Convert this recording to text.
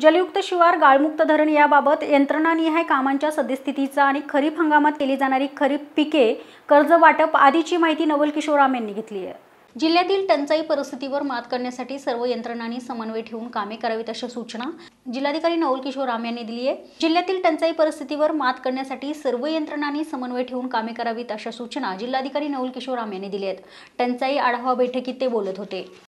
जलयुक्त शिवार गाळमुक्त धरण याबाबत यंत्रणानिहाय कामांच्या सद्यस्थितीचा आणि खरीप हंगामात केली जाणारी खरीप पिके कर्ज वाटप आदीची माहिती नवल किशोर राम यांनी घेतली आहे जिल्ह्यातील टंचाई परिस्थितीवर मात करण्यासाठी सर्व यंत्रणांनी समन्वय ठेवून कामे करावीत अशा सूचना जिल्हाधिकारी नवल किशोर राम यांनी दिली आहे जिल्ह्यातील टंचाई परिस्थितीवर मात करण्यासाठी सर्व यंत्रणांनी समन्वय ठेवून कामे करावीत अशा सूचना जिल्हाधिकारी नवल किशोर राम यांनी दिल्या आहेत टंचाई आढावा बैठकीत ते बोलत होते